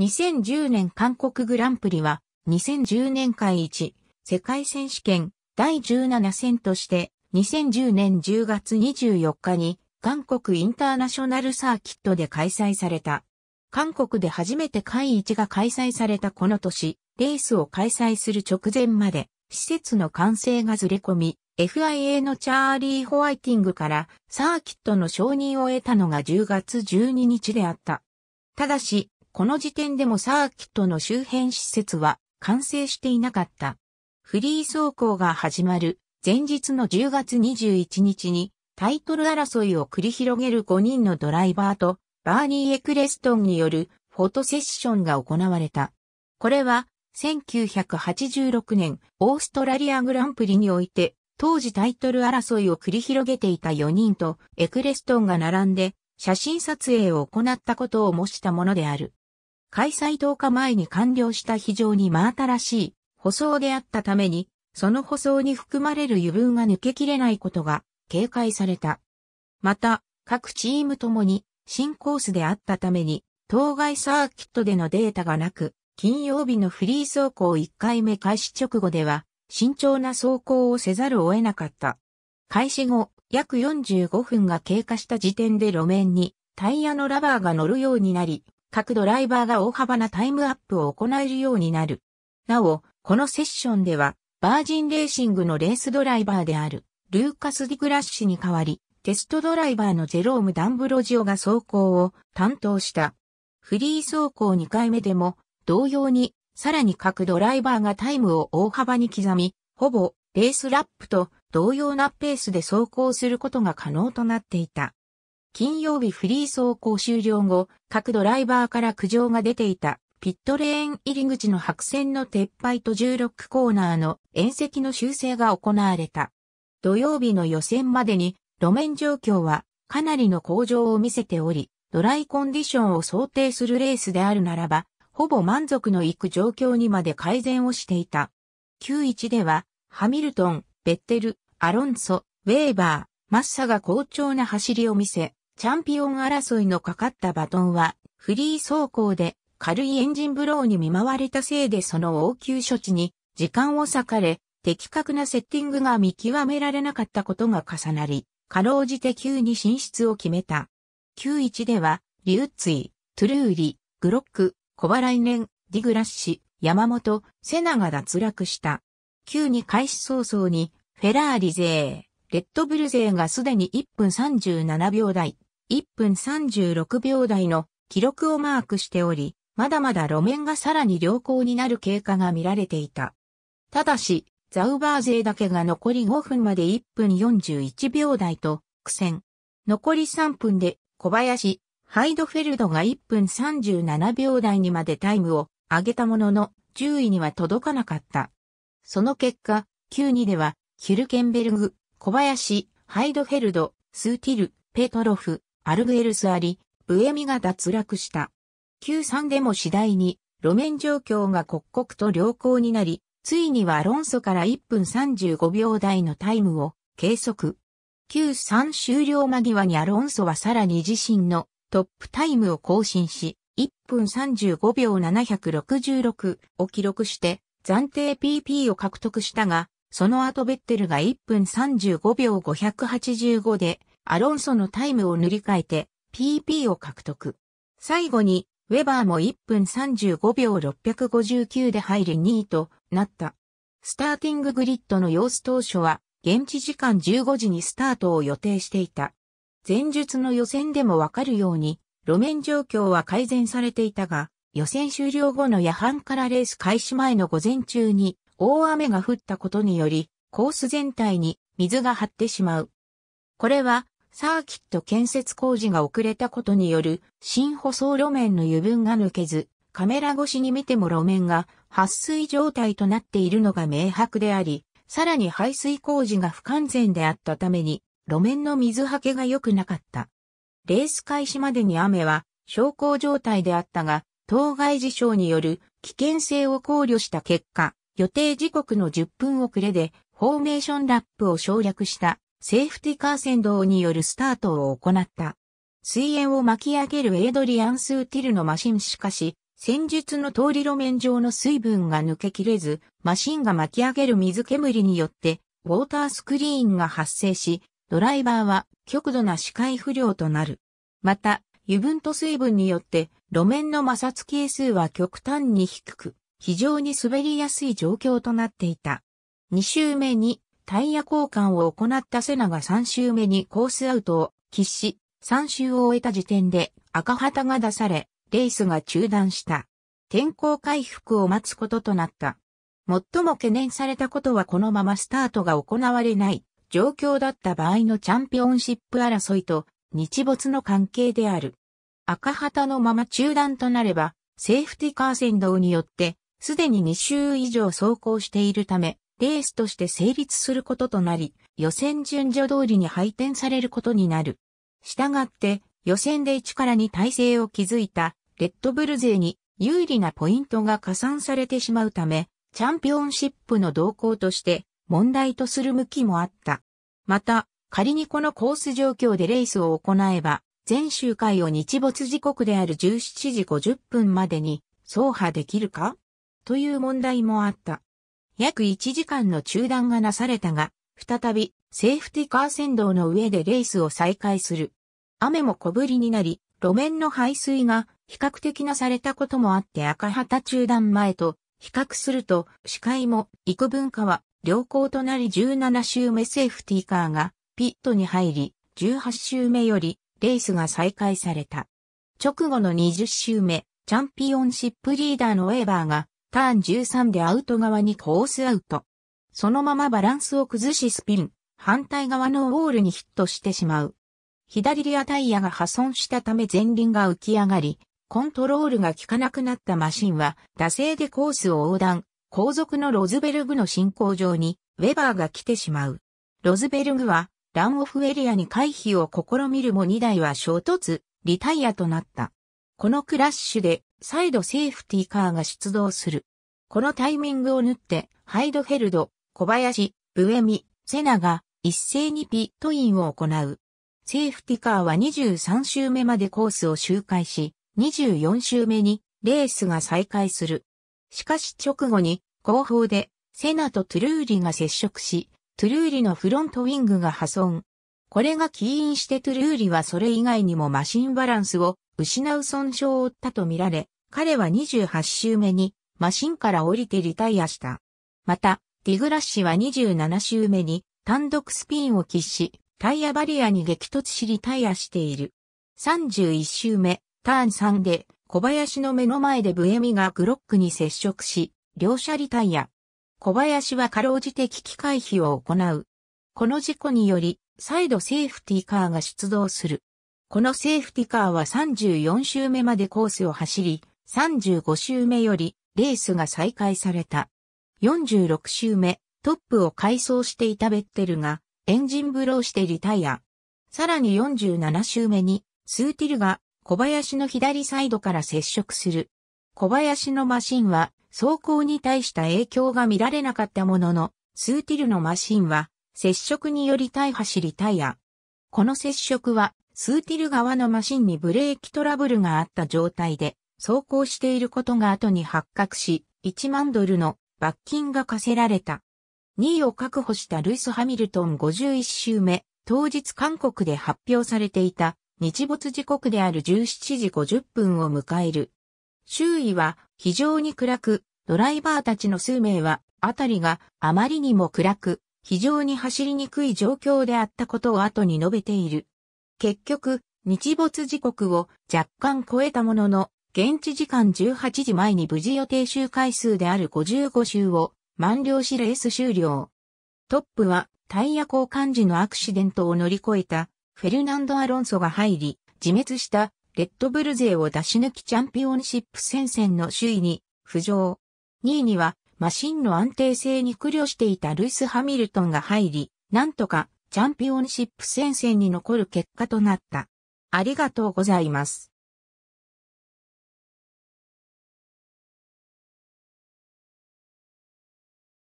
2010年韓国グランプリは、2010年会1、世界選手権第17戦として、2010年10月24日に、韓国インターナショナルサーキットで開催された。韓国で初めて会1が開催されたこの年、レースを開催する直前まで、施設の完成がずれ込み、FIA のチャーリー・ホワイティングからサーキットの承認を得たのが10月12日であった。ただし、この時点でもサーキットの周辺施設は完成していなかった。フリー走行が始まる前日の10月21日にタイトル争いを繰り広げる5人のドライバーとバーニー・エクレストンによるフォトセッションが行われた。これは1986年オーストラリアグランプリにおいて当時タイトル争いを繰り広げていた4人とエクレストンが並んで写真撮影を行ったことを模したものである。開催10日前に完了した非常に真新しい舗装であったために、その舗装に含まれる油分が抜けきれないことが警戒された。また、各チームともに新コースであったために、当該サーキットでのデータがなく、金曜日のフリー走行1回目開始直後では、慎重な走行をせざるを得なかった。開始後、約45分が経過した時点で路面にタイヤのラバーが乗るようになり、各ドライバーが大幅なタイムアップを行えるようになる。なお、このセッションでは、バージンレーシングのレースドライバーである、ルーカス・ディ・グラッシュに代わり、テストドライバーのジェローム・ダンブロジオが走行を担当した。フリー走行2回目でも、同様に、さらに各ドライバーがタイムを大幅に刻み、ほぼ、レースラップと同様なペースで走行することが可能となっていた。金曜日フリー走行終了後、各ドライバーから苦情が出ていた。ピットレーン入り口の白線の撤廃と16コーナーの縁石の修正が行われた。土曜日の予選までに路面状況はかなりの向上を見せており、ドライコンディションを想定するレースであるならば、ほぼ満足のいく状況にまで改善をしていた。91では、ハミルトン、ベッテル、アロンソ、ウェーバー、マッサが好調な走りを見せ、チャンピオン争いのかかったバトンは、フリー走行で軽いエンジンブローに見舞われたせいでその応急処置に時間を割かれ、的確なセッティングが見極められなかったことが重なり、かろうじて9に進出を決めた。91では、リュウツイ、トゥルーリ、グロック、小原イネン、ディグラッシュ、山本、セナが脱落した。92開始早々に、フェラーリ勢、レッドブル勢がすでに1分37秒台、1分36秒台の記録をマークしており、まだまだ路面がさらに良好になる経過が見られていた。ただし、ザウバー勢だけが残り5分まで1分41秒台と苦戦。残り3分で小林、ハイドフェルドが1分37秒台にまでタイムを上げたものの10位には届かなかった。その結果、9位ではヒュルケンベルグ、小林、ハイドフェルド、スーティル、ペトロフ、アルグエルスあり、ブエミが脱落した。Q3 でも次第に路面状況が刻々と良好になり、ついにはアロンソから1分35秒台のタイムを計測。Q3 終了間際にアロンソはさらに自身のトップタイムを更新し、1分35秒766を記録して暫定 PP を獲得したが、その後ベッテルが1分35秒585でアロンソのタイムを塗り替えて PP を獲得。最後に、ウェバーも1分35秒659で入り2位となった。スターティンググリッドの様子当初は、現地時間15時にスタートを予定していた。前述の予選でもわかるように、路面状況は改善されていたが、予選終了後の夜半からレース開始前の午前中に大雨が降ったことにより、コース全体に水が張ってしまう。これはサーキット建設工事が遅れたことによる新舗装路面の油分が抜けず、カメラ越しに見ても路面が撥水状態となっているのが明白であり、さらに排水工事が不完全であったために、路面の水はけが良くなかった。レース開始までに雨は小康状態であったが、当該事象による危険性を考慮した結果、予定時刻の10分遅れでフォーメーションラップを省略したセーフティカー先導によるスタートを行った。水煙を巻き上げるエイドリアン・スーティルのマシンしかし、戦術の通り路面上の水分が抜けきれず、マシンが巻き上げる水煙によって、ウォータースクリーンが発生し、ドライバーは極度な視界不良となる。また、油分と水分によって路面の摩擦係数は極端に低く、非常に滑りやすい状況となっていた。2周目にタイヤ交換を行ったセナが3周目にコースアウトを喫し、3周を終えた時点で赤旗が出され、レースが中断した。天候回復を待つこととなった。最も懸念されたことはこのままスタートが行われない状況だった場合のチャンピオンシップ争いと日没の関係である。赤旗のまま中断となれば、セーフティカー先導によって、すでに2周以上走行しているため、レースとして成立することとなり、予選順序通りに配点されることになる。したがって、予選で1から2体制を築いた、レッドブル勢に有利なポイントが加算されてしまうため、チャンピオンシップの動向として問題とする向きもあった。また、仮にこのコース状況でレースを行えば、全周回を日没時刻である17時50分までに走破できるかという問題もあった。約1時間の中断がなされたが、再びセーフティカー先導の上でレースを再開する。雨も小降りになり、路面の排水が比較的なされたこともあって赤旗中断前と比較すると視界も幾分かは良好となり17周目セーフティカーがピットに入り、18周目よりレースが再開された。直後の20周目、チャンピオンシップリーダーのウェーバーがターン13でアウト側にコースアウト。そのままバランスを崩しスピン、反対側のウォールにヒットしてしまう。左リアタイヤが破損したため前輪が浮き上がり、コントロールが効かなくなったマシンは、惰性でコースを横断、後続のロズベルグの進行上に、ウェバーが来てしまう。ロズベルグは、ランオフエリアに回避を試みるも2台は衝突、リタイアとなった。このクラッシュで再度セーフティーカーが出動する。このタイミングを縫って、ハイドフェルド、小林、ブエミ、セナが一斉にピットインを行う。セーフティカーは23周目までコースを周回し、24周目にレースが再開する。しかし直後に後方でセナとトゥルーリが接触し、トゥルーリのフロントウィングが破損。これが起因してトゥルーリはそれ以外にもマシンバランスを失う損傷を負ったとみられ、彼は28週目にマシンから降りてリタイアした。また、ディグラッシュは27週目に単独スピンを喫し、タイヤバリアに激突しリタイアしている。31周目、ターン3で小林の目の前でブエミがグロックに接触し、両者リタイア。小林はかろうじて危機回避を行う。この事故により、再度セーフティーカーが出動する。このセーフティカーは34周目までコースを走り、35周目よりレースが再開された。46周目、トップを改装していたベッテルがエンジンブローしてリタイア。さらに47周目にスーティルが小林の左サイドから接触する。小林のマシンは走行に対した影響が見られなかったものの、スーティルのマシンは接触により大破しリタイア。この接触はスーティル側のマシンにブレーキトラブルがあった状態で走行していることが後に発覚し、1万ドルの罰金が課せられた。2位を確保したルイス・ハミルトン51周目、当日韓国で発表されていた日没時刻である17時50分を迎える。周囲は非常に暗く、ドライバーたちの数名は、あたりがあまりにも暗く、非常に走りにくい状況であったことを後に述べている。結局、日没時刻を若干超えたものの、現地時間18時前に無事予定周回数である55周を満了しレース終了。トップはタイヤ交換時のアクシデントを乗り越えたフェルナンド・アロンソが入り、自滅したレッドブル勢を出し抜きチャンピオンシップ戦線の首位に浮上。2位にはマシンの安定性に苦慮していたルイス・ハミルトンが入り、なんとかチャンピオンシップ戦線に残る結果となった。ありがとうございます。